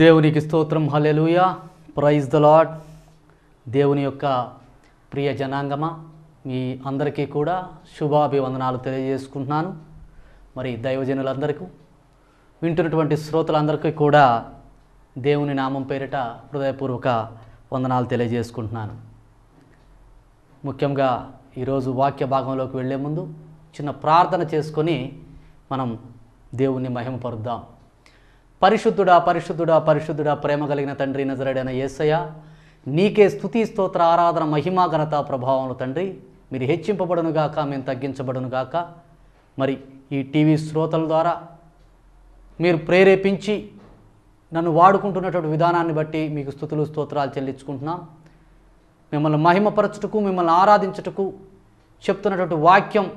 దేవునికి స్తోత్రం hallelujah praise the lord దేవుని యొక్క ప్రియ జనాంగమ మీ అందరికీ కూడా శుభాభివందనాలు తెలియజేసుకుంటున్నాను మరి దైవజనులందరికీ వింటున్నటువంటి శ్రోతలందరికీ కూడా దేవుని నామం పేరిట హృదయపూర్వక వందనాలు తెలియజేసుకుంటున్నాను ముఖ్యంగా ఈరోజు వాక్య భాగంలోకి వెళ్ళే ముందు చిన్న ప్రార్థన చేసుకొని మనం దేవుణ్ణి మహిమపరుద్దాం పరిశుద్ధుడా పరిశుద్ధుడా పరిశుద్ధుడా ప్రేమ కలిగిన తండ్రి నజరడైన ఏసయ్య నీకే స్థుతి స్తోత్ర ఆరాధన మహిమా ఘనత ప్రభావములు తండ్రి మీరు హెచ్చింపబడునుగాక మేము తగ్గించబడునుగాక మరి ఈ టీవీ శ్రోతల ద్వారా మీరు ప్రేరేపించి నన్ను వాడుకుంటున్నటువంటి విధానాన్ని బట్టి మీకు స్థుతులు స్తోత్రాలు చెల్లించుకుంటున్నాం మిమ్మల్ని మహిమపరచుటకు మిమ్మల్ని ఆరాధించుటకు చెప్తున్నటువంటి వాక్యం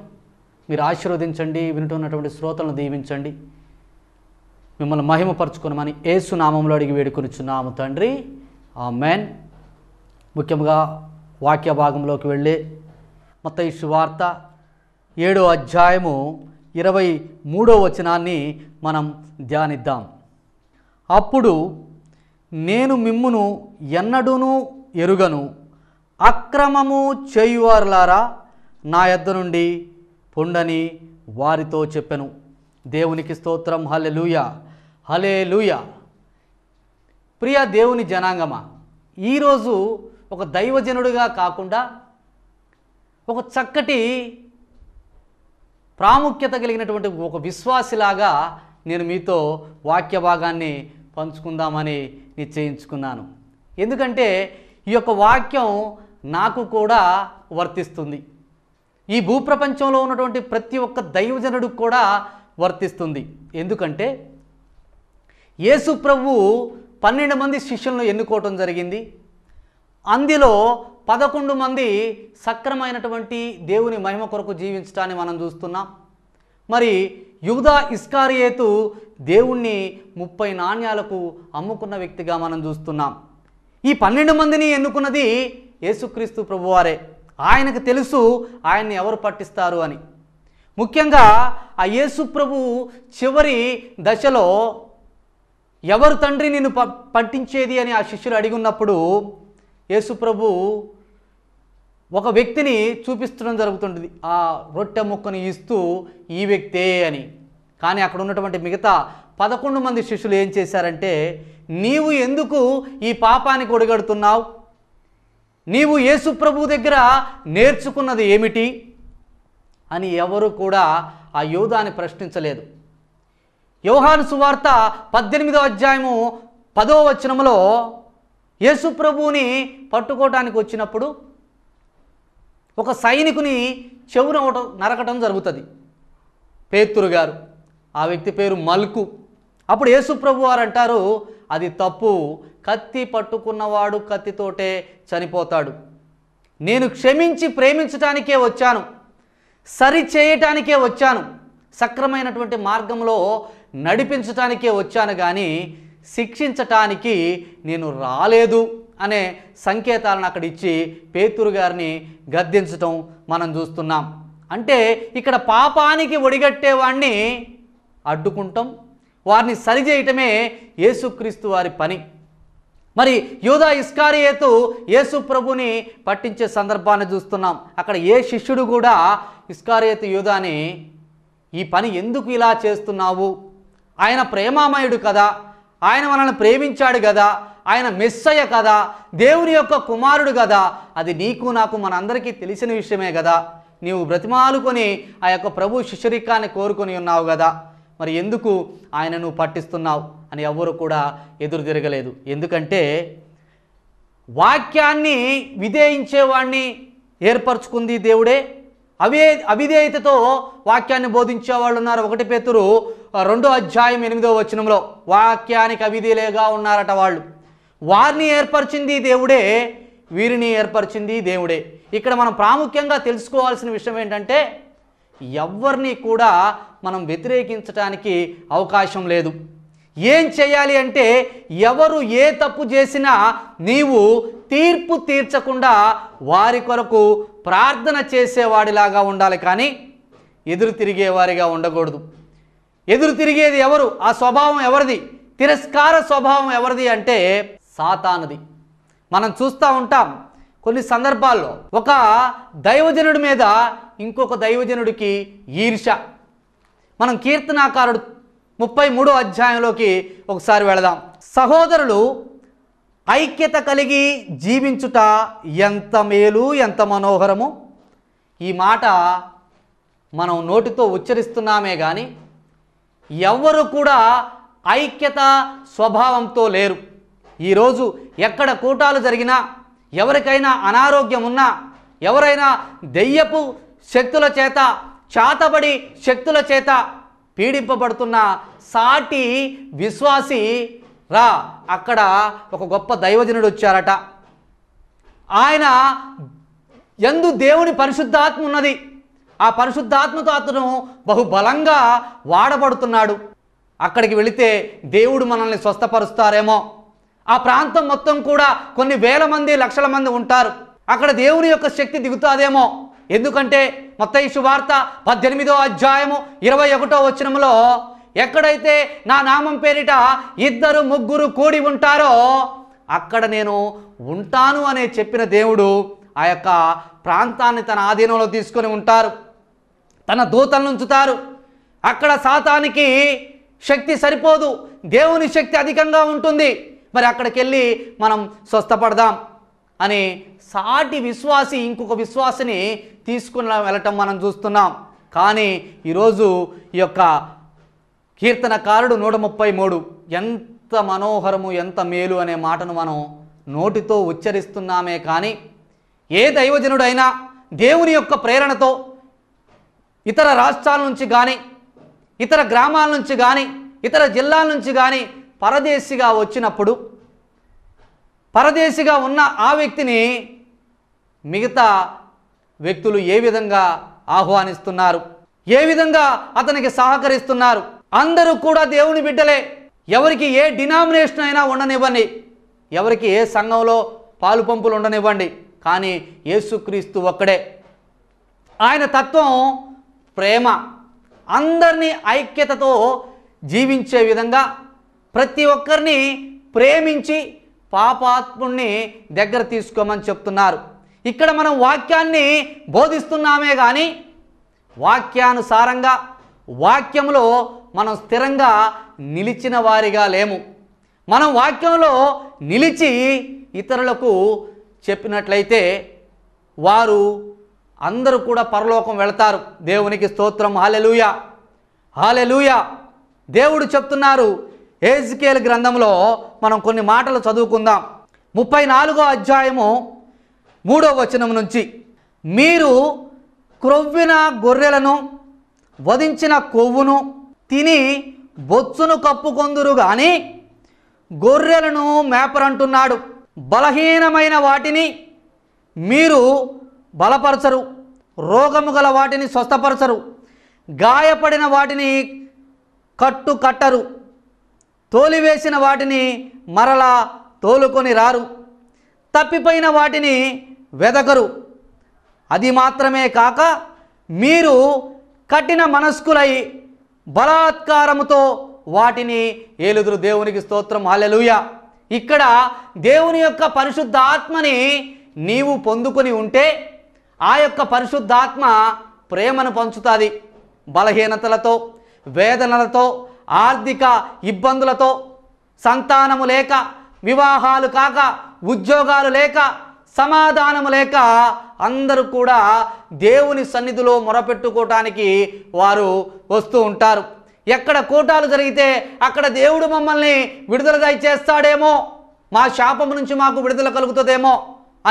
మీరు ఆశీర్వదించండి వింటున్నటువంటి శ్రోతలను దీవించండి మిమ్మల్ని మహిమపరచుకున్నామని ఏసు నామంలో అడిగి వేడుకొనిచున్నాము తండ్రి ఆ మెయిన్ ముఖ్యంగా వాక్య భాగంలోకి వెళ్ళి మొత్త ఈ శువార్త ఏడో అధ్యాయము ఇరవై మూడో వచనాన్ని మనం ధ్యానిద్దాం అప్పుడు నేను మిమ్మును ఎన్నడూను ఎరుగను అక్రమము చేయువారులారా నా యొద్ద నుండి పొండని వారితో చెప్పెను దేవునికి స్తోత్రం హల్లెలూయా హలే లూయా ప్రియ దేవుని జనాంగమా ఈరోజు ఒక దైవజనుడిగా కాకుండా ఒక చక్కటి ప్రాముఖ్యత కలిగినటువంటి ఒక విశ్వాసిలాగా నేను మీతో వాక్య భాగాన్ని పంచుకుందామని నిశ్చయించుకున్నాను ఎందుకంటే ఈ యొక్క వాక్యం నాకు కూడా వర్తిస్తుంది ఈ భూప్రపంచంలో ఉన్నటువంటి ప్రతి ఒక్క దైవజనుడికి కూడా వర్తిస్తుంది ఎందుకంటే యేసు ప్రభు పన్నెండు మంది శిష్యులను ఎన్నుకోవటం జరిగింది అందులో పదకొండు మంది సక్రమైనటువంటి దేవుని మహిమ కొరకు జీవించటాన్ని మనం చూస్తున్నాం మరి యుగదా ఇస్కారియేతు దేవుణ్ణి ముప్పై నాణ్యాలకు అమ్ముకున్న వ్యక్తిగా మనం చూస్తున్నాం ఈ పన్నెండు మందిని ఎన్నుకున్నది యేసుక్రీస్తు ప్రభువారే ఆయనకు తెలుసు ఆయన్ని ఎవరు పట్టిస్తారు అని ముఖ్యంగా ఆ యేసు ప్రభు చివరి దశలో ఎవరు తండ్రి నిన్ను ప పట్టించేది అని ఆ శిష్యులు ఉన్నప్పుడు యేసుప్రభు ఒక వ్యక్తిని చూపిస్తడం జరుగుతుంటుంది ఆ రొట్టె ముక్కను ఇస్తూ ఈ వ్యక్తే అని కానీ అక్కడ ఉన్నటువంటి మిగతా పదకొండు మంది శిష్యులు ఏం చేశారంటే నీవు ఎందుకు ఈ పాపానికి ఒడిగడుతున్నావు నీవు యేసుప్రభు దగ్గర నేర్చుకున్నది ఏమిటి అని ఎవరు కూడా ఆ యోధాన్ని ప్రశ్నించలేదు యోహాను సువార్త పద్దెనిమిదో అధ్యాయము పదో వచనంలో యేసు ప్రభువుని పట్టుకోవటానికి వచ్చినప్పుడు ఒక సైనికుని చెవున నరకటం జరుగుతుంది పేతురు గారు ఆ వ్యక్తి పేరు మల్కు అప్పుడు యేసుప్రభు వారు అంటారు అది తప్పు కత్తి పట్టుకున్నవాడు కత్తితోటే చనిపోతాడు నేను క్షమించి ప్రేమించటానికే వచ్చాను సరి చేయటానికే వచ్చాను సక్రమైనటువంటి మార్గంలో నడిపించటానికే వచ్చాను కానీ శిక్షించటానికి నేను రాలేదు అనే సంకేతాలను అక్కడ ఇచ్చి పేతురు గారిని గద్దించటం మనం చూస్తున్నాం అంటే ఇక్కడ పాపానికి ఒడిగట్టేవాడిని అడ్డుకుంటాం వారిని సరిచేయటమే యేసుక్రీస్తు వారి పని మరి యోధా ఇస్కారియేతు యేసు ప్రభుని పట్టించే సందర్భాన్ని చూస్తున్నాం అక్కడ ఏ శిష్యుడు కూడా ఇస్కారియేతు యూదాని ఈ పని ఎందుకు ఇలా చేస్తున్నావు ఆయన ప్రేమామయుడు కదా ఆయన మనల్ని ప్రేమించాడు కదా ఆయన మెస్సయ్య కదా దేవుని యొక్క కుమారుడు కదా అది నీకు నాకు మనందరికీ తెలిసిన విషయమే కదా నీవు బ్రతిమాలుకొని ఆ యొక్క ప్రభు శిష్యరికాన్ని కోరుకొని ఉన్నావు కదా మరి ఎందుకు ఆయన నువ్వు పట్టిస్తున్నావు అని ఎవరు కూడా ఎదురు తిరగలేదు ఎందుకంటే వాక్యాన్ని విధేయించేవాణ్ణి ఏర్పరచుకుంది దేవుడే అవే అవిధేయతతో వాక్యాన్ని బోధించే వాళ్ళు ఉన్నారు ఒకటి పేతురు రెండో అధ్యాయం ఎనిమిదో వచనంలో వాక్యానికి అవిధేలేగా ఉన్నారట వాళ్ళు వారిని ఏర్పరిచింది దేవుడే వీరిని ఏర్పరిచింది దేవుడే ఇక్కడ మనం ప్రాముఖ్యంగా తెలుసుకోవాల్సిన విషయం ఏంటంటే ఎవరిని కూడా మనం వ్యతిరేకించడానికి అవకాశం లేదు ఏం చేయాలి అంటే ఎవరు ఏ తప్పు చేసినా నీవు తీర్పు తీర్చకుండా వారి కొరకు ప్రార్థన చేసేవాడిలాగా ఉండాలి కానీ ఎదురు తిరిగేవారిగా ఉండకూడదు ఎదురు తిరిగేది ఎవరు ఆ స్వభావం ఎవరిది తిరస్కార స్వభావం ఎవరిది అంటే సాతానది మనం చూస్తూ ఉంటాం కొన్ని సందర్భాల్లో ఒక దైవజనుడి మీద ఇంకొక దైవజనుడికి ఈర్ష మనం కీర్తనాకారుడు ముప్పై మూడో అధ్యాయంలోకి ఒకసారి వెళదాం సహోదరులు ఐక్యత కలిగి జీవించుట ఎంత మేలు ఎంత మనోహరము ఈ మాట మనం నోటితో ఉచ్చరిస్తున్నామే కానీ ఎవ్వరు కూడా ఐక్యత స్వభావంతో లేరు ఈరోజు ఎక్కడ కూటాలు జరిగినా ఎవరికైనా అనారోగ్యం ఉన్నా ఎవరైనా దెయ్యపు శక్తుల చేత చాతబడి శక్తుల చేత పీడింపబడుతున్న సాటి విశ్వాసి రా అక్కడ ఒక గొప్ప దైవజనుడు వచ్చారట ఆయన ఎందు దేవుని పరిశుద్ధాత్మ ఉన్నది ఆ పరిశుద్ధాత్మతో అతను బహుబలంగా వాడబడుతున్నాడు అక్కడికి వెళితే దేవుడు మనల్ని స్వస్థపరుస్తారేమో ఆ ప్రాంతం మొత్తం కూడా కొన్ని వేల మంది లక్షల మంది ఉంటారు అక్కడ దేవుని యొక్క శక్తి దిగుతాదేమో ఎందుకంటే మొత్త ఈ శుభార్త పద్దెనిమిదో అధ్యాయము ఇరవై ఒకటో వచనంలో ఎక్కడైతే నా నామం పేరిట ఇద్దరు ముగ్గురు కూడి ఉంటారో అక్కడ నేను ఉంటాను అనే చెప్పిన దేవుడు ఆ యొక్క ప్రాంతాన్ని తన ఆధీనంలో తీసుకొని ఉంటారు తన దూతలను ఉంచుతారు అక్కడ సాతానికి శక్తి సరిపోదు దేవుని శక్తి అధికంగా ఉంటుంది మరి అక్కడికి వెళ్ళి మనం స్వస్థపడదాం అని సాటి విశ్వాసి ఇంకొక విశ్వాసిని తీసుకుని వెళ్ళటం మనం చూస్తున్నాం కానీ ఈరోజు ఈ యొక్క కీర్తనకారుడు నూట ముప్పై మూడు ఎంత మనోహరము ఎంత మేలు అనే మాటను మనం నోటితో ఉచ్చరిస్తున్నామే కానీ ఏ దైవజనుడైనా దేవుని యొక్క ప్రేరణతో ఇతర రాష్ట్రాల నుంచి కానీ ఇతర గ్రామాల నుంచి కానీ ఇతర జిల్లాల నుంచి కానీ పరదేశిగా వచ్చినప్పుడు పరదేశిగా ఉన్న ఆ వ్యక్తిని మిగతా వ్యక్తులు ఏ విధంగా ఆహ్వానిస్తున్నారు ఏ విధంగా అతనికి సహకరిస్తున్నారు అందరూ కూడా దేవుని బిడ్డలే ఎవరికి ఏ డినామినేషన్ అయినా ఉండనివ్వండి ఎవరికి ఏ సంఘంలో పాలు పంపులు ఉండనివ్వండి కానీ యేసుక్రీస్తు ఒక్కడే ఆయన తత్వం ప్రేమ అందరినీ ఐక్యతతో జీవించే విధంగా ప్రతి ఒక్కరిని ప్రేమించి పాపాత్ముణ్ణి దగ్గర తీసుకోమని చెప్తున్నారు ఇక్కడ మనం వాక్యాన్ని బోధిస్తున్నామే కానీ వాక్యానుసారంగా వాక్యంలో మనం స్థిరంగా నిలిచిన వారిగా లేము మనం వాక్యంలో నిలిచి ఇతరులకు చెప్పినట్లయితే వారు అందరూ కూడా పరలోకం వెళతారు దేవునికి స్తోత్రం హాలెలుయా హాలెలుయా దేవుడు చెప్తున్నారు ఏజ్కేల్ గ్రంథంలో మనం కొన్ని మాటలు చదువుకుందాం ముప్పై నాలుగో అధ్యాయము మూడో వచనం నుంచి మీరు క్రొవ్విన గొర్రెలను వధించిన కొవ్వును తిని బొచ్చును కప్పుకొందురు కానీ గొర్రెలను మేపరంటున్నాడు బలహీనమైన వాటిని మీరు బలపరచరు రోగము గల వాటిని స్వస్థపరచరు గాయపడిన వాటిని కట్టు కట్టరు తోలివేసిన వాటిని మరలా తోలుకొని రారు తప్పిపోయిన వాటిని వెదకరు అది మాత్రమే కాక మీరు కఠిన మనస్కులై బలాత్కారముతో వాటిని ఏలుదురు దేవునికి స్తోత్రం అలెలుయ ఇక్కడ దేవుని యొక్క పరిశుద్ధాత్మని నీవు పొందుకొని ఉంటే ఆ యొక్క పరిశుద్ధాత్మ ప్రేమను పంచుతుంది బలహీనతలతో వేదనలతో ఆర్థిక ఇబ్బందులతో సంతానము లేక వివాహాలు కాక ఉద్యోగాలు లేక సమాధానము లేక అందరూ కూడా దేవుని సన్నిధిలో మొరపెట్టుకోవటానికి వారు వస్తూ ఉంటారు ఎక్కడ కూటాలు జరిగితే అక్కడ దేవుడు మమ్మల్ని విడుదల దయచేస్తాడేమో మా శాపం నుంచి మాకు విడుదల కలుగుతుందేమో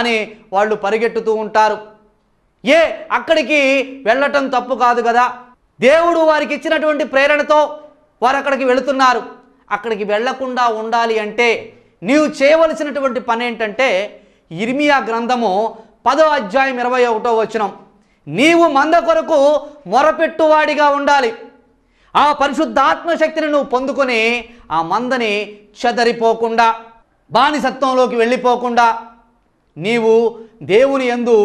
అని వాళ్ళు పరిగెట్టుతూ ఉంటారు ఏ అక్కడికి వెళ్ళటం తప్పు కాదు కదా దేవుడు వారికి ఇచ్చినటువంటి ప్రేరణతో వారు అక్కడికి వెళుతున్నారు అక్కడికి వెళ్లకుండా ఉండాలి అంటే నీవు చేయవలసినటువంటి పని ఏంటంటే ఇర్మియా గ్రంథము పదో అధ్యాయం ఇరవై ఒకటో వచనం నీవు మంద కొరకు మొరపెట్టువాడిగా ఉండాలి ఆ పరిశుద్ధాత్మ శక్తిని నువ్వు పొందుకొని ఆ మందని చెదరిపోకుండా బానిసత్వంలోకి వెళ్ళిపోకుండా నీవు దేవుని ఎందు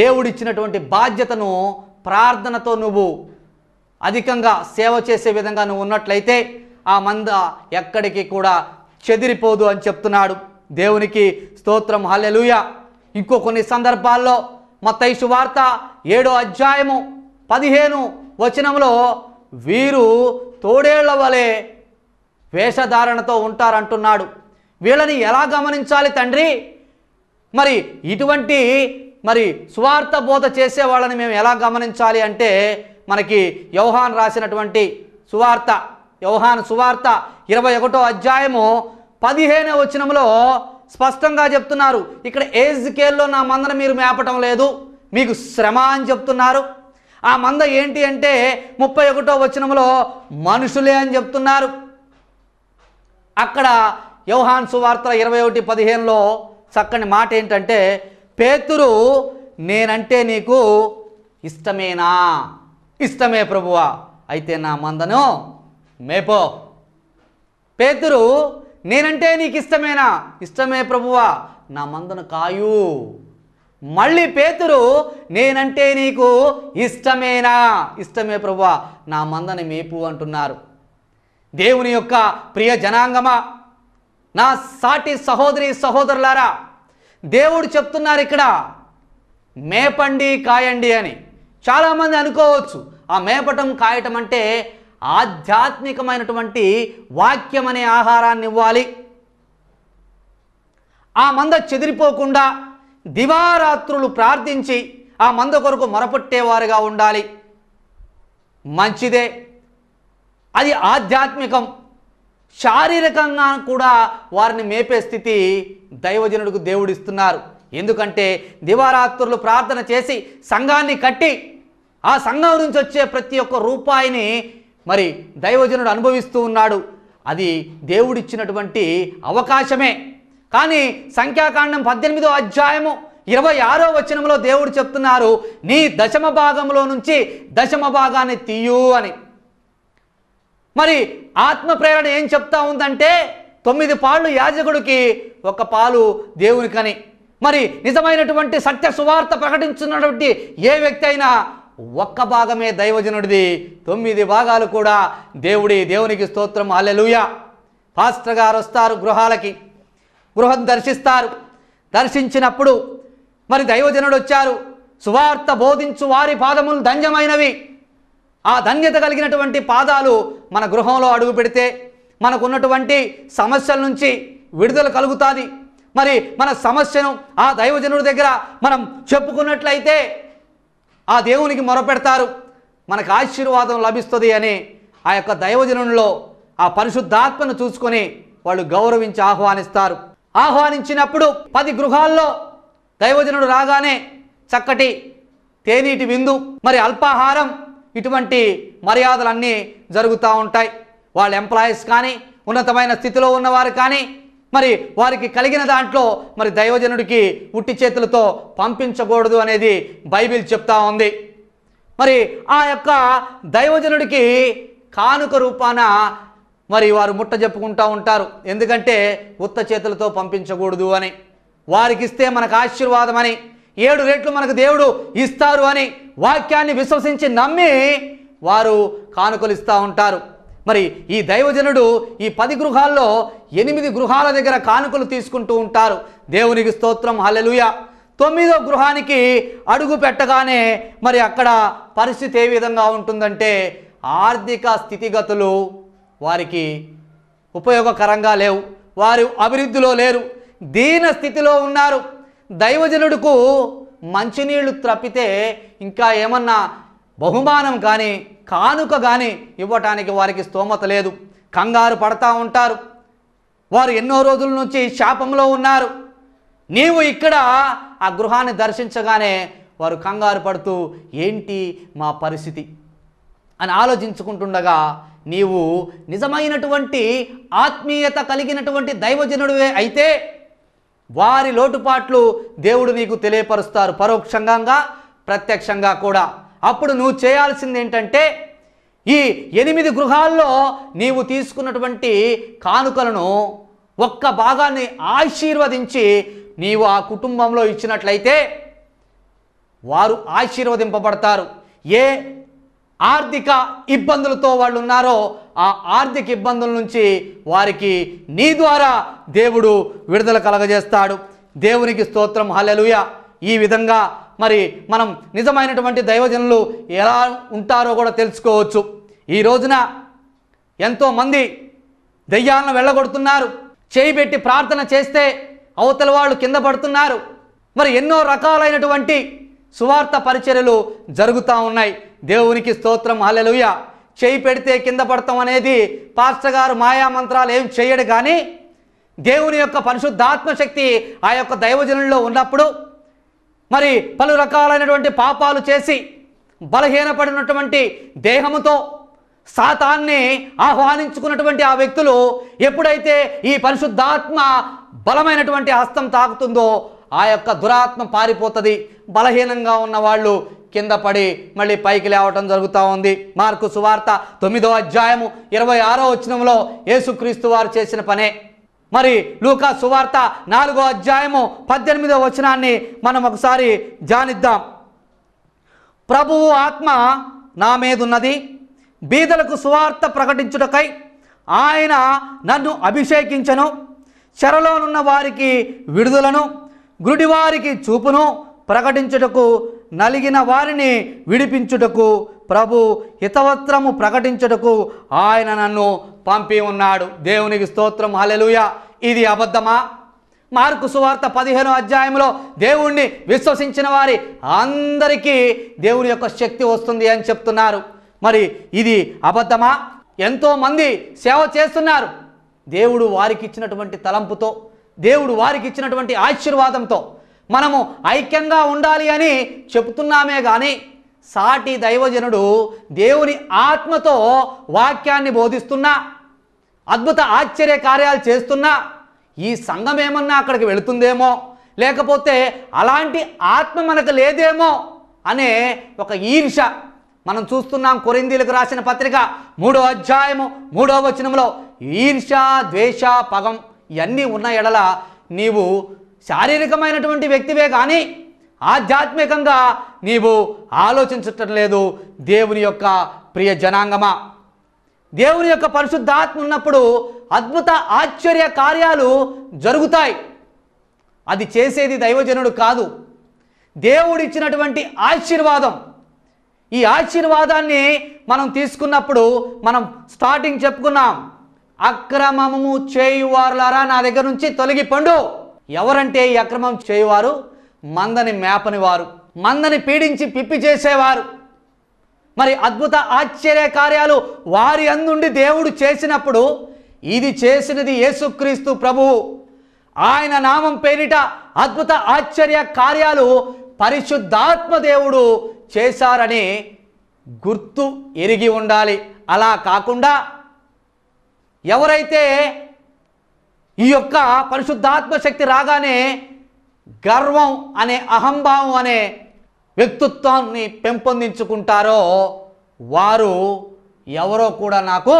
దేవుడిచ్చినటువంటి బాధ్యతను ప్రార్థనతో నువ్వు అధికంగా సేవ చేసే విధంగా నువ్వు ఉన్నట్లయితే ఆ మంద ఎక్కడికి కూడా చెదిరిపోదు అని చెప్తున్నాడు దేవునికి స్తోత్రం హల్లెలూయ ఇంకో కొన్ని సందర్భాల్లో మతైసు వార్త ఏడో అధ్యాయము పదిహేను వచనంలో వీరు తోడేళ్ల వలె వేషధారణతో ఉంటారంటున్నాడు వీళ్ళని ఎలా గమనించాలి తండ్రి మరి ఇటువంటి మరి స్వార్థ బోధ చేసే వాళ్ళని మేము ఎలా గమనించాలి అంటే మనకి యౌహాన్ రాసినటువంటి సువార్త యౌహాన్ సువార్త ఇరవై ఒకటో అధ్యాయము పదిహేనవ వచనంలో స్పష్టంగా చెప్తున్నారు ఇక్కడ ఏజ్ కేల్లో నా మందను మీరు మేపటం లేదు మీకు శ్రమ అని చెప్తున్నారు ఆ మంద ఏంటి అంటే ముప్పై ఒకటో వచనంలో మనుషులే అని చెప్తున్నారు అక్కడ యౌహాన్ సువార్త ఇరవై ఒకటి పదిహేనులో చక్కని మాట ఏంటంటే పేతురు నేనంటే నీకు ఇష్టమేనా ఇష్టమే ప్రభువా అయితే నా మందను మేపో పేతురు నేనంటే నీకు ఇష్టమేనా ఇష్టమే ప్రభువా నా మందను కాయు మళ్ళీ పేతురు నేనంటే నీకు ఇష్టమేనా ఇష్టమే ప్రభువా నా మందని మేపు అంటున్నారు దేవుని యొక్క ప్రియ జనాంగమా నా సాటి సహోదరి సహోదరులారా దేవుడు చెప్తున్నారు ఇక్కడ మేపండి కాయండి అని చాలామంది అనుకోవచ్చు ఆ మేపటం కాయటం అంటే ఆధ్యాత్మికమైనటువంటి వాక్యం అనే ఆహారాన్ని ఇవ్వాలి ఆ మంద చెదిరిపోకుండా దివారాత్రులు ప్రార్థించి ఆ మంద కొరకు మొరపట్టేవారుగా ఉండాలి మంచిదే అది ఆధ్యాత్మికం శారీరకంగా కూడా వారిని మేపే స్థితి దైవజనుడికి దేవుడిస్తున్నారు ఎందుకంటే దివారాత్రులు ప్రార్థన చేసి సంఘాన్ని కట్టి ఆ సంఘం నుంచి వచ్చే ప్రతి ఒక్క రూపాయిని మరి దైవజనుడు అనుభవిస్తూ ఉన్నాడు అది దేవుడిచ్చినటువంటి అవకాశమే కానీ సంఖ్యాకాండం పద్దెనిమిదో అధ్యాయము ఇరవై ఆరో వచనంలో దేవుడు చెప్తున్నారు నీ దశమ భాగంలో నుంచి దశమ భాగాన్ని తీయు అని మరి ఆత్మ ప్రేరణ ఏం చెప్తా ఉందంటే తొమ్మిది పాళ్ళు యాజకుడికి ఒక పాలు దేవునికని మరి నిజమైనటువంటి సత్య సువార్త ప్రకటించినటువంటి ఏ వ్యక్తి అయినా ఒక్క భాగమే దైవజనుడిది తొమ్మిది భాగాలు కూడా దేవుడి దేవునికి స్తోత్రం అల్లెలుయ పాస్టర్ గారు వస్తారు గృహాలకి గృహం దర్శిస్తారు దర్శించినప్పుడు మరి దైవజనుడు వచ్చారు సువార్త బోధించు వారి పాదములు ధన్యమైనవి ఆ ధన్యత కలిగినటువంటి పాదాలు మన గృహంలో అడుగు పెడితే మనకున్నటువంటి సమస్యల నుంచి విడుదల కలుగుతుంది మరి మన సమస్యను ఆ దైవజనుడి దగ్గర మనం చెప్పుకున్నట్లయితే ఆ దేవునికి మొరపెడతారు మనకు ఆశీర్వాదం లభిస్తుంది అని ఆ యొక్క దైవజనుల్లో ఆ పరిశుద్ధాత్మను చూసుకొని వాళ్ళు గౌరవించి ఆహ్వానిస్తారు ఆహ్వానించినప్పుడు పది గృహాల్లో దైవజనుడు రాగానే చక్కటి తేనీటి విందు మరి అల్పాహారం ఇటువంటి మర్యాదలన్నీ జరుగుతూ ఉంటాయి వాళ్ళ ఎంప్లాయీస్ కానీ ఉన్నతమైన స్థితిలో ఉన్నవారు కానీ మరి వారికి కలిగిన దాంట్లో మరి దైవజనుడికి ఉట్టి చేతులతో పంపించకూడదు అనేది బైబిల్ చెప్తా ఉంది మరి ఆ యొక్క దైవజనుడికి కానుక రూపాన మరి వారు ముట్ట చెప్పుకుంటూ ఉంటారు ఎందుకంటే ఉత్త చేతులతో పంపించకూడదు అని వారికి ఇస్తే మనకు ఆశీర్వాదం అని ఏడు రేట్లు మనకు దేవుడు ఇస్తారు అని వాక్యాన్ని విశ్వసించి నమ్మి వారు కానుకలు ఇస్తూ ఉంటారు మరి ఈ దైవజనుడు ఈ పది గృహాల్లో ఎనిమిది గృహాల దగ్గర కానుకలు తీసుకుంటూ ఉంటారు దేవునికి స్తోత్రం హలెలుయ తొమ్మిదో గృహానికి అడుగు పెట్టగానే మరి అక్కడ పరిస్థితి ఏ విధంగా ఉంటుందంటే ఆర్థిక స్థితిగతులు వారికి ఉపయోగకరంగా లేవు వారు అభివృద్ధిలో లేరు దీన స్థితిలో ఉన్నారు దైవజనుడుకు మంచినీళ్లు త్రప్పితే ఇంకా ఏమన్నా బహుమానం కానీ కానుక కానీ ఇవ్వటానికి వారికి స్తోమత లేదు కంగారు పడతా ఉంటారు వారు ఎన్నో రోజుల నుంచి శాపంలో ఉన్నారు నీవు ఇక్కడ ఆ గృహాన్ని దర్శించగానే వారు కంగారు పడుతూ ఏంటి మా పరిస్థితి అని ఆలోచించుకుంటుండగా నీవు నిజమైనటువంటి ఆత్మీయత కలిగినటువంటి దైవజనుడివే అయితే వారి లోటుపాట్లు దేవుడు నీకు తెలియపరుస్తారు పరోక్షంగా ప్రత్యక్షంగా కూడా అప్పుడు నువ్వు చేయాల్సింది ఏంటంటే ఈ ఎనిమిది గృహాల్లో నీవు తీసుకున్నటువంటి కానుకలను ఒక్క భాగాన్ని ఆశీర్వదించి నీవు ఆ కుటుంబంలో ఇచ్చినట్లయితే వారు ఆశీర్వదింపబడతారు ఏ ఆర్థిక ఇబ్బందులతో వాళ్ళు ఉన్నారో ఆ ఆర్థిక ఇబ్బందుల నుంచి వారికి నీ ద్వారా దేవుడు విడుదల కలగజేస్తాడు దేవునికి స్తోత్రం హలెలుయ ఈ విధంగా మరి మనం నిజమైనటువంటి దైవజనులు ఎలా ఉంటారో కూడా తెలుసుకోవచ్చు ఈ రోజున ఎంతోమంది దెయ్యాలను వెళ్ళగొడుతున్నారు చేయి పెట్టి ప్రార్థన చేస్తే అవతల వాళ్ళు కింద పడుతున్నారు మరి ఎన్నో రకాలైనటువంటి సువార్త పరిచర్యలు జరుగుతూ ఉన్నాయి దేవునికి స్తోత్రం హలెలుయ చేయి పెడితే కింద పడతాం అనేది పాస్టర్ గారు మాయామంత్రాలు ఏం చేయడు కానీ దేవుని యొక్క పరిశుద్ధాత్మ శక్తి ఆ యొక్క దైవజనుల్లో ఉన్నప్పుడు మరి పలు రకాలైనటువంటి పాపాలు చేసి బలహీనపడినటువంటి దేహముతో సాతాన్ని ఆహ్వానించుకున్నటువంటి ఆ వ్యక్తులు ఎప్పుడైతే ఈ పరిశుద్ధాత్మ బలమైనటువంటి హస్తం తాకుతుందో ఆ యొక్క దురాత్మ పారిపోతుంది బలహీనంగా ఉన్న వాళ్ళు కింద పడి మళ్ళీ పైకి లేవటం జరుగుతూ ఉంది మార్కు సువార్త తొమ్మిదో అధ్యాయము ఇరవై ఆరో వచ్చినంలో యేసుక్రీస్తు వారు చేసిన పనే మరి లూకా సువార్త నాలుగో అధ్యాయము పద్దెనిమిదో వచనాన్ని మనం ఒకసారి జానిద్దాం ప్రభువు ఆత్మ నా మీదున్నది బీదలకు సువార్త ప్రకటించుటకై ఆయన నన్ను అభిషేకించను చెరలోనున్న వారికి విడుదలను గుడివారికి చూపును ప్రకటించుటకు నలిగిన వారిని విడిపించుటకు ప్రభు హితవత్రము ప్రకటించుటకు ఆయన నన్ను పంపి ఉన్నాడు దేవునికి స్తోత్రం హలెలుయ ఇది అబద్ధమా మార్కు సువార్త పదిహేను అధ్యాయంలో దేవుణ్ణి విశ్వసించిన వారి అందరికీ దేవుని యొక్క శక్తి వస్తుంది అని చెప్తున్నారు మరి ఇది అబద్ధమా ఎంతోమంది సేవ చేస్తున్నారు దేవుడు వారికి ఇచ్చినటువంటి తలంపుతో దేవుడు వారికి ఇచ్చినటువంటి ఆశీర్వాదంతో మనము ఐక్యంగా ఉండాలి అని చెప్తున్నామే కానీ సాటి దైవజనుడు దేవుని ఆత్మతో వాక్యాన్ని బోధిస్తున్నా అద్భుత ఆశ్చర్య కార్యాలు చేస్తున్నా ఈ సంఘం ఏమన్నా అక్కడికి వెళుతుందేమో లేకపోతే అలాంటి ఆత్మ మనకు లేదేమో అనే ఒక ఈర్ష మనం చూస్తున్నాం కొరిందీలకు రాసిన పత్రిక మూడో అధ్యాయము మూడో వచనంలో ఈర్ష ద్వేష పగం ఇవన్నీ ఉన్న ఎడల నీవు శారీరకమైనటువంటి వ్యక్తివే కానీ ఆధ్యాత్మికంగా నీవు ఆలోచించటం లేదు దేవుని యొక్క ప్రియ జనాంగమా దేవుని యొక్క పరిశుద్ధాత్మ ఉన్నప్పుడు అద్భుత ఆశ్చర్య కార్యాలు జరుగుతాయి అది చేసేది దైవజనుడు కాదు దేవుడిచ్చినటువంటి ఆశీర్వాదం ఈ ఆశీర్వాదాన్ని మనం తీసుకున్నప్పుడు మనం స్టార్టింగ్ చెప్పుకున్నాం అక్రమము చేయువారులారా నా దగ్గర నుంచి తొలగి పండు ఎవరంటే ఈ అక్రమం చేయువారు మందని మేపని వారు మందని పీడించి పిప్పి చేసేవారు మరి అద్భుత ఆశ్చర్య కార్యాలు వారి అందుండి దేవుడు చేసినప్పుడు ఇది చేసినది యేసుక్రీస్తు ప్రభువు ఆయన నామం పేరిట అద్భుత ఆశ్చర్య కార్యాలు పరిశుద్ధాత్మ దేవుడు చేశారని గుర్తు ఎరిగి ఉండాలి అలా కాకుండా ఎవరైతే ఈ యొక్క పరిశుద్ధాత్మ శక్తి రాగానే గర్వం అనే అహంభావం అనే వ్యక్తిత్వాన్ని పెంపొందించుకుంటారో వారు ఎవరో కూడా నాకు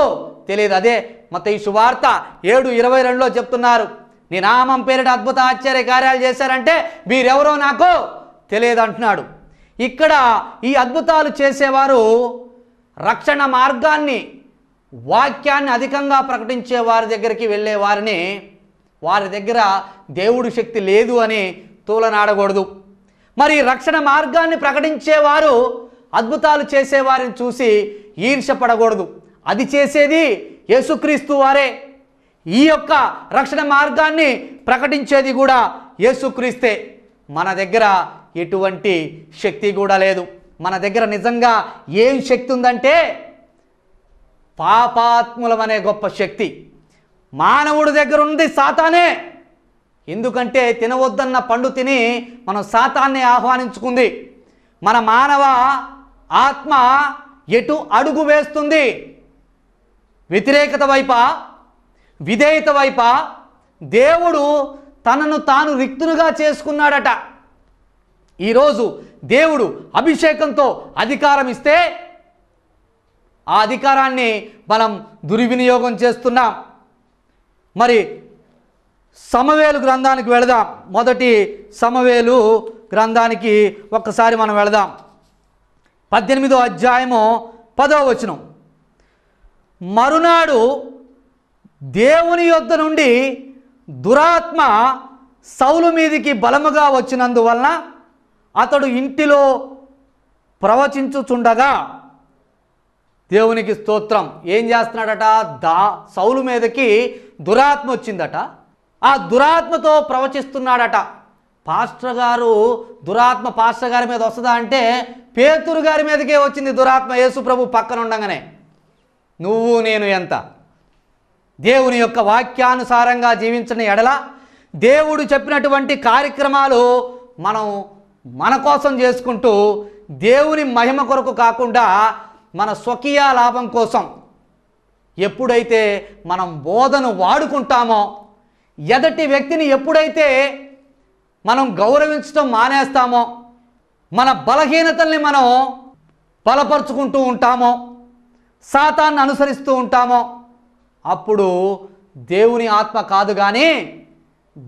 తెలియదు అదే మత ఈ శువార్త ఏడు ఇరవై రెండులో చెప్తున్నారు నీ నామం పేరిట అద్భుత ఆశ్చర్య కార్యాలు చేశారంటే వీరెవరో నాకు తెలియదు అంటున్నాడు ఇక్కడ ఈ అద్భుతాలు చేసేవారు రక్షణ మార్గాన్ని వాక్యాన్ని అధికంగా ప్రకటించే వారి దగ్గరికి వెళ్ళేవారిని వారి దగ్గర దేవుడి శక్తి లేదు అని తూలనాడకూడదు మరి రక్షణ మార్గాన్ని ప్రకటించేవారు అద్భుతాలు చేసేవారిని చూసి ఈర్షపడకూడదు అది చేసేది యేసుక్రీస్తు వారే ఈ యొక్క రక్షణ మార్గాన్ని ప్రకటించేది కూడా యేసుక్రీస్తే మన దగ్గర ఎటువంటి శక్తి కూడా లేదు మన దగ్గర నిజంగా ఏం శక్తి ఉందంటే పాపాత్ములమనే గొప్ప శక్తి మానవుడి దగ్గర ఉంది సాతానే ఎందుకంటే తినవద్దన్న పండు తిని మనం సాతాన్ని ఆహ్వానించుకుంది మన మానవ ఆత్మ ఎటు అడుగు వేస్తుంది వ్యతిరేకత వైప విధేయత వైప దేవుడు తనను తాను రిక్తులుగా చేసుకున్నాడట ఈరోజు దేవుడు అభిషేకంతో అధికారం ఇస్తే ఆ అధికారాన్ని మనం దుర్వినియోగం చేస్తున్నాం మరి సమవేలు గ్రంథానికి వెళదాం మొదటి సమవేలు గ్రంథానికి ఒక్కసారి మనం వెళదాం పద్దెనిమిదో అధ్యాయము పదో వచనం మరునాడు దేవుని యొద్ద నుండి దురాత్మ సౌలు మీదికి బలముగా వచ్చినందువలన అతడు ఇంటిలో ప్రవచించుచుండగా దేవునికి స్తోత్రం ఏం చేస్తున్నాడట దా సౌలు మీదకి దురాత్మ వచ్చిందట ఆ దురాత్మతో ప్రవచిస్తున్నాడట పాస్టర్ గారు దురాత్మ పాస్టర్ గారి మీద వస్తుందా అంటే పేతురు గారి మీదకే వచ్చింది దురాత్మ యేసు ప్రభు పక్కన ఉండగానే నువ్వు నేను ఎంత దేవుని యొక్క వాక్యానుసారంగా జీవించిన ఎడల దేవుడు చెప్పినటువంటి కార్యక్రమాలు మనం మన కోసం చేసుకుంటూ దేవుని మహిమ కొరకు కాకుండా మన స్వకీయ లాభం కోసం ఎప్పుడైతే మనం బోధను వాడుకుంటామో ఎదటి వ్యక్తిని ఎప్పుడైతే మనం గౌరవించడం మానేస్తామో మన బలహీనతల్ని మనం బలపరుచుకుంటూ ఉంటామో సాతాన్ని అనుసరిస్తూ ఉంటామో అప్పుడు దేవుని ఆత్మ కాదు కానీ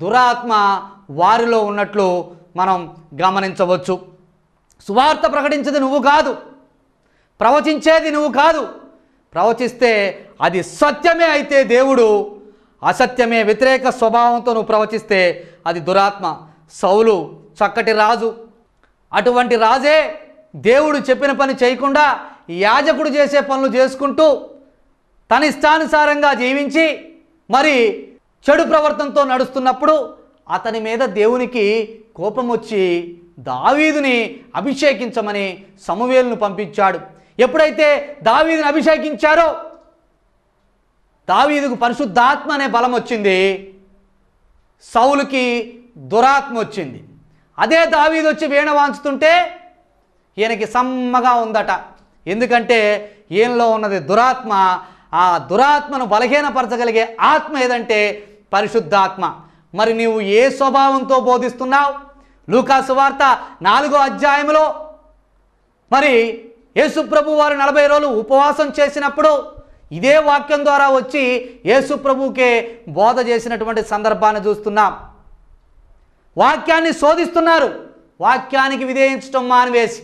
దురాత్మ వారిలో ఉన్నట్లు మనం గమనించవచ్చు సువార్త ప్రకటించదు నువ్వు కాదు ప్రవచించేది నువ్వు కాదు ప్రవచిస్తే అది సత్యమే అయితే దేవుడు అసత్యమే వ్యతిరేక స్వభావంతో నువ్వు ప్రవచిస్తే అది దురాత్మ సౌలు చక్కటి రాజు అటువంటి రాజే దేవుడు చెప్పిన పని చేయకుండా యాజకుడు చేసే పనులు చేసుకుంటూ తన ఇష్టానుసారంగా జీవించి మరి చెడు ప్రవర్తనతో నడుస్తున్నప్పుడు అతని మీద దేవునికి కోపం వచ్చి దావీదుని అభిషేకించమని సమవేలును పంపించాడు ఎప్పుడైతే దావీదుని అభిషేకించారో దావీదుకు పరిశుద్ధాత్మ అనే బలం వచ్చింది సౌలుకి దురాత్మ వచ్చింది అదే దావీదు వచ్చి వీణ వాంచుతుంటే ఈయనకి సమ్మగా ఉందట ఎందుకంటే ఈయనలో ఉన్నది దురాత్మ ఆ దురాత్మను బలహీనపరచగలిగే ఆత్మ ఏదంటే పరిశుద్ధాత్మ మరి నీవు ఏ స్వభావంతో బోధిస్తున్నావు లూకాసు వార్త నాలుగో అధ్యాయంలో మరి యేసుప్రభు వారు నలభై రోజులు ఉపవాసం చేసినప్పుడు ఇదే వాక్యం ద్వారా వచ్చి యేసుప్రభుకే బోధ చేసినటువంటి సందర్భాన్ని చూస్తున్నాం వాక్యాన్ని శోధిస్తున్నారు వాక్యానికి విధేయించడం మానివేసి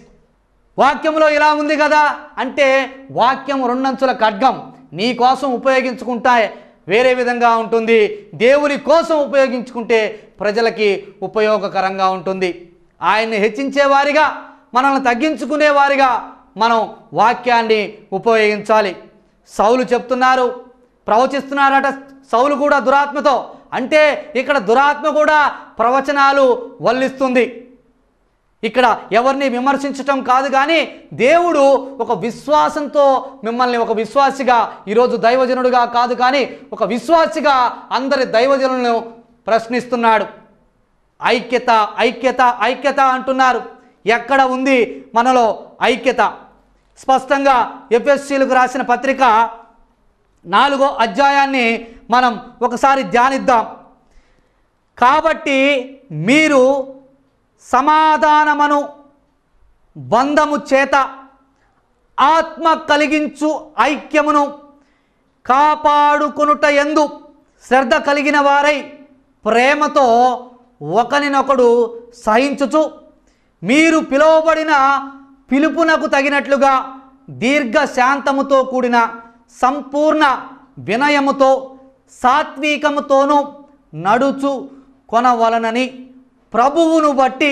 వాక్యంలో ఇలా ఉంది కదా అంటే వాక్యం రెండంచుల ఖడ్గం నీ కోసం ఉపయోగించుకుంటా వేరే విధంగా ఉంటుంది దేవుని కోసం ఉపయోగించుకుంటే ప్రజలకి ఉపయోగకరంగా ఉంటుంది ఆయన్ని హెచ్చించేవారిగా మనల్ని తగ్గించుకునేవారిగా మనం వాక్యాన్ని ఉపయోగించాలి సౌలు చెప్తున్నారు ప్రవచిస్తున్నారట సౌలు కూడా దురాత్మతో అంటే ఇక్కడ దురాత్మ కూడా ప్రవచనాలు వల్లిస్తుంది ఇక్కడ ఎవరిని విమర్శించటం కాదు కానీ దేవుడు ఒక విశ్వాసంతో మిమ్మల్ని ఒక విశ్వాసిగా ఈరోజు దైవజనుడుగా కాదు కానీ ఒక విశ్వాసిగా అందరి దైవజనులను ప్రశ్నిస్తున్నాడు ఐక్యత ఐక్యత ఐక్యత అంటున్నారు ఎక్కడ ఉంది మనలో ఐక్యత స్పష్టంగా ఎఫ్ఎస్సీలకు రాసిన పత్రిక నాలుగో అధ్యాయాన్ని మనం ఒకసారి ధ్యానిద్దాం కాబట్టి మీరు సమాధానమను బంధము చేత ఆత్మ కలిగించు ఐక్యమును కాపాడుకొనుట ఎందు శ్రద్ధ కలిగిన వారై ప్రేమతో ఒకరినొకడు సహించుచు మీరు పిలువబడిన పిలుపునకు తగినట్లుగా దీర్ఘ శాంతముతో కూడిన సంపూర్ణ వినయముతో సాత్వికముతోనూ నడుచు కొనవలనని ప్రభువును బట్టి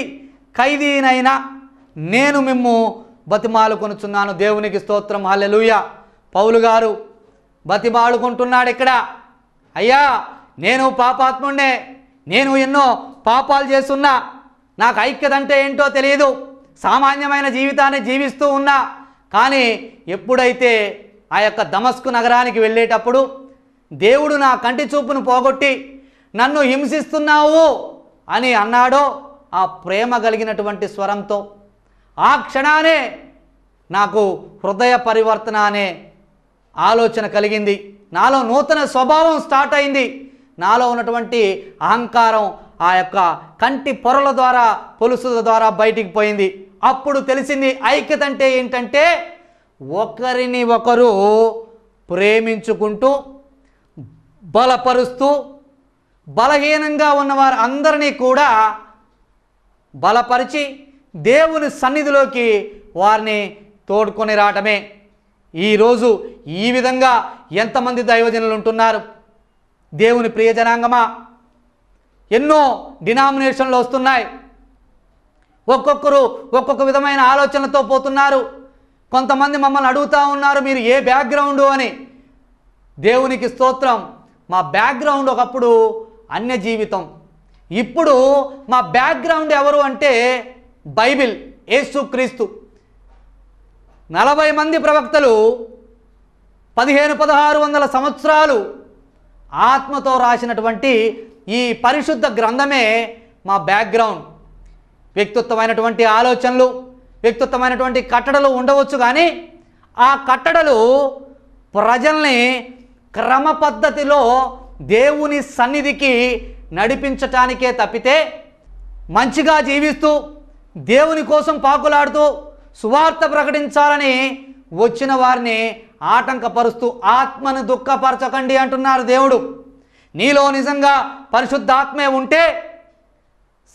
ఖైదీనైనా నేను మిమ్ము బతిమాలు కొనుచున్నాను దేవునికి స్తోత్రం హల్లెలూయ పౌలు గారు బతిమాలుకుంటున్నాడు ఇక్కడ అయ్యా నేను పాపాత్ముండే నేను ఎన్నో పాపాలు చేస్తున్నా నాకు ఐక్యత అంటే ఏంటో తెలియదు సామాన్యమైన జీవితాన్ని జీవిస్తూ ఉన్నా కానీ ఎప్పుడైతే ఆ యొక్క దమస్కు నగరానికి వెళ్ళేటప్పుడు దేవుడు నా కంటి చూపును పోగొట్టి నన్ను హింసిస్తున్నావు అని అన్నాడో ఆ ప్రేమ కలిగినటువంటి స్వరంతో ఆ క్షణానే నాకు హృదయ పరివర్తన అనే ఆలోచన కలిగింది నాలో నూతన స్వభావం స్టార్ట్ అయింది నాలో ఉన్నటువంటి అహంకారం ఆ యొక్క కంటి పొరల ద్వారా పొలుసుల ద్వారా బయటికి పోయింది అప్పుడు తెలిసింది ఐక్యత అంటే ఏంటంటే ఒకరిని ఒకరు ప్రేమించుకుంటూ బలపరుస్తూ బలహీనంగా ఉన్నవారు అందరినీ కూడా బలపరిచి దేవుని సన్నిధిలోకి వారిని తోడుకొని రావటమే ఈరోజు ఈ విధంగా ఎంతమంది దైవజనులు ఉంటున్నారు దేవుని ప్రియజనాంగమా ఎన్నో డినామినేషన్లు వస్తున్నాయి ఒక్కొక్కరు ఒక్కొక్క విధమైన ఆలోచనలతో పోతున్నారు కొంతమంది మమ్మల్ని అడుగుతూ ఉన్నారు మీరు ఏ బ్యాక్గ్రౌండు అని దేవునికి స్తోత్రం మా బ్యాక్గ్రౌండ్ ఒకప్పుడు అన్య జీవితం ఇప్పుడు మా బ్యాక్గ్రౌండ్ ఎవరు అంటే బైబిల్ క్రీస్తు నలభై మంది ప్రవక్తలు పదిహేను పదహారు వందల సంవత్సరాలు ఆత్మతో రాసినటువంటి ఈ పరిశుద్ధ గ్రంథమే మా బ్యాక్గ్రౌండ్ వ్యక్తిత్వమైనటువంటి ఆలోచనలు వ్యక్తిత్వమైనటువంటి కట్టడలు ఉండవచ్చు కానీ ఆ కట్టడలు ప్రజల్ని క్రమ పద్ధతిలో దేవుని సన్నిధికి నడిపించటానికే తప్పితే మంచిగా జీవిస్తూ దేవుని కోసం పాకులాడుతూ సువార్త ప్రకటించాలని వచ్చిన వారిని ఆటంకపరుస్తూ ఆత్మను దుఃఖపరచకండి అంటున్నారు దేవుడు నీలో నిజంగా పరిశుద్ధాత్మే ఉంటే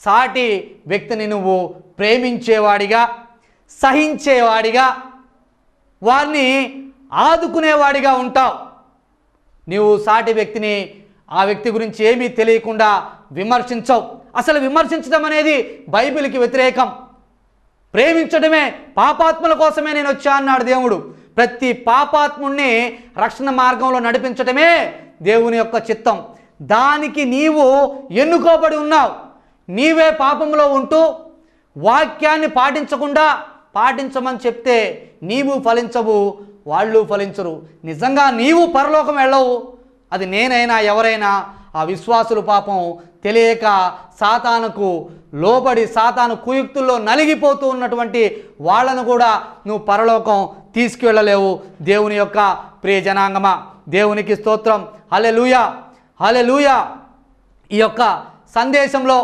సాటి వ్యక్తిని నువ్వు ప్రేమించేవాడిగా సహించేవాడిగా వారిని ఆదుకునేవాడిగా ఉంటావు నీవు సాటి వ్యక్తిని ఆ వ్యక్తి గురించి ఏమీ తెలియకుండా విమర్శించవు అసలు విమర్శించడం అనేది బైబిల్కి వ్యతిరేకం ప్రేమించడమే పాపాత్ముల కోసమే నేను వచ్చా అన్నాడు దేవుడు ప్రతి పాపాత్ముణ్ణి రక్షణ మార్గంలో నడిపించడమే దేవుని యొక్క చిత్తం దానికి నీవు ఎన్నుకోబడి ఉన్నావు నీవే పాపంలో ఉంటూ వాక్యాన్ని పాటించకుండా పాటించమని చెప్తే నీవు ఫలించవు వాళ్ళు ఫలించరు నిజంగా నీవు పరలోకం వెళ్ళవు అది నేనైనా ఎవరైనా ఆ విశ్వాసులు పాపం తెలియక సాతానుకు లోబడి సాతాను కుయుక్తుల్లో నలిగిపోతూ ఉన్నటువంటి వాళ్ళను కూడా నువ్వు పరలోకం తీసుకువెళ్ళలేవు దేవుని యొక్క ప్రియ జనాంగమా దేవునికి స్తోత్రం అలెలుయా హలెలూయ ఈ యొక్క సందేశంలో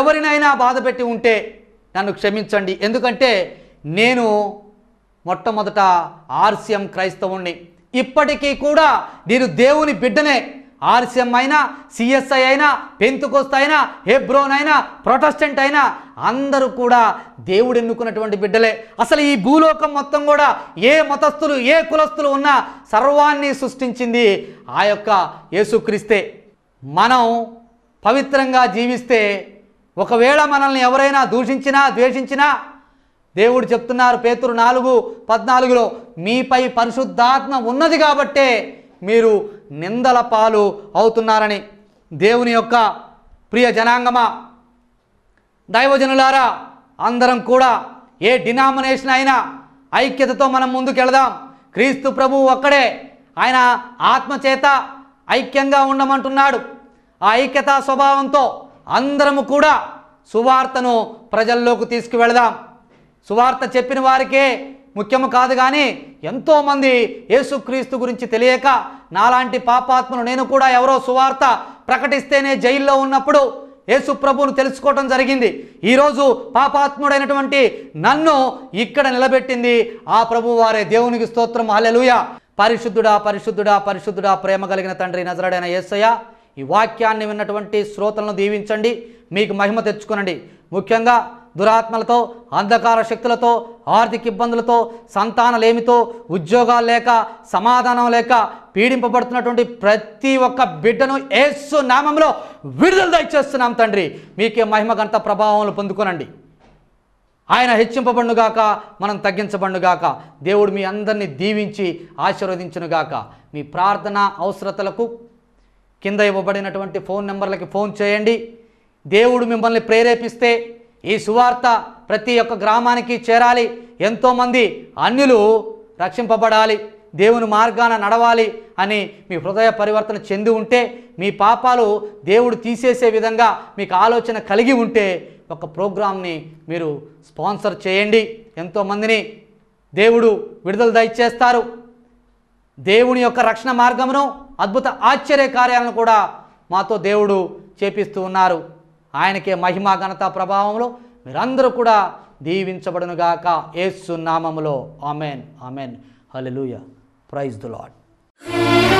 ఎవరినైనా బాధపెట్టి ఉంటే నన్ను క్షమించండి ఎందుకంటే నేను మొట్టమొదట ఆర్సిఎం క్రైస్తవుణ్ణి ఇప్పటికీ కూడా నేను దేవుని బిడ్డనే ఆర్సిఎం అయినా సిఎస్ఐ అయినా పెంతుకోస్త అయినా హెబ్రోన్ అయినా ప్రొటెస్టెంట్ అయినా అందరూ కూడా దేవుడు ఎన్నుకున్నటువంటి బిడ్డలే అసలు ఈ భూలోకం మొత్తం కూడా ఏ మతస్థులు ఏ కులస్థులు ఉన్నా సర్వాన్ని సృష్టించింది ఆ యొక్క యేసుక్రీస్తే మనం పవిత్రంగా జీవిస్తే ఒకవేళ మనల్ని ఎవరైనా దూషించినా ద్వేషించినా దేవుడు చెప్తున్నారు పేతురు నాలుగు పద్నాలుగులో మీపై పరిశుద్ధాత్మ ఉన్నది కాబట్టే మీరు నిందల పాలు అవుతున్నారని దేవుని యొక్క ప్రియ జనాంగమా దైవజనులారా అందరం కూడా ఏ డినామినేషన్ అయినా ఐక్యతతో మనం ముందుకెళదాం క్రీస్తు ప్రభువు ఒక్కడే ఆయన ఆత్మచేత ఐక్యంగా ఉండమంటున్నాడు ఆ ఐక్యతా స్వభావంతో అందరము కూడా సువార్తను ప్రజల్లోకి తీసుకువెళదాం సువార్త చెప్పిన వారికే ముఖ్యము కాదు కానీ ఎంతోమంది యేసుక్రీస్తు గురించి తెలియక నాలాంటి పాపాత్మను నేను కూడా ఎవరో సువార్త ప్రకటిస్తేనే జైల్లో ఉన్నప్పుడు యేసు ప్రభువును తెలుసుకోవటం జరిగింది ఈరోజు పాపాత్ముడైనటువంటి నన్ను ఇక్కడ నిలబెట్టింది ఆ ప్రభు వారే దేవునికి స్తోత్రం హలెలుయ పరిశుద్ధుడా పరిశుద్ధుడా పరిశుద్ధుడా ప్రేమ కలిగిన తండ్రి నజరడైన యేసయ్య ఈ వాక్యాన్ని విన్నటువంటి శ్రోతలను దీవించండి మీకు మహిమ తెచ్చుకునండి ముఖ్యంగా దురాత్మలతో అంధకార శక్తులతో ఆర్థిక ఇబ్బందులతో సంతానలేమితో ఉద్యోగాలు లేక సమాధానం లేక పీడింపబడుతున్నటువంటి ప్రతి ఒక్క బిడ్డను ఏసు నామంలో విడుదల దయచేస్తున్నాం తండ్రి మీకే మహిమగంత ప్రభావం పొందుకోనండి ఆయన హెచ్చింపబడునుగాక మనం తగ్గించబడునుగాక దేవుడు మీ అందరినీ దీవించి ఆశీర్వదించునుగాక మీ ప్రార్థన అవసరతలకు కింద ఇవ్వబడినటువంటి ఫోన్ నెంబర్లకి ఫోన్ చేయండి దేవుడు మిమ్మల్ని ప్రేరేపిస్తే ఈ సువార్త ప్రతి ఒక్క గ్రామానికి చేరాలి ఎంతోమంది అన్యులు రక్షింపబడాలి దేవుని మార్గాన నడవాలి అని మీ హృదయ పరివర్తన చెంది ఉంటే మీ పాపాలు దేవుడు తీసేసే విధంగా మీకు ఆలోచన కలిగి ఉంటే ఒక ప్రోగ్రామ్ని మీరు స్పాన్సర్ చేయండి ఎంతోమందిని దేవుడు విడుదల దయచేస్తారు దేవుని యొక్క రక్షణ మార్గమును అద్భుత ఆశ్చర్య కార్యాలను కూడా మాతో దేవుడు చేపిస్తూ ఉన్నారు ఆయనకే మహిమ ఘనత ప్రభావంలో మీరందరూ కూడా దీవించబడునుగాక ఏసు నామములో amen amen hallelujah praise the lord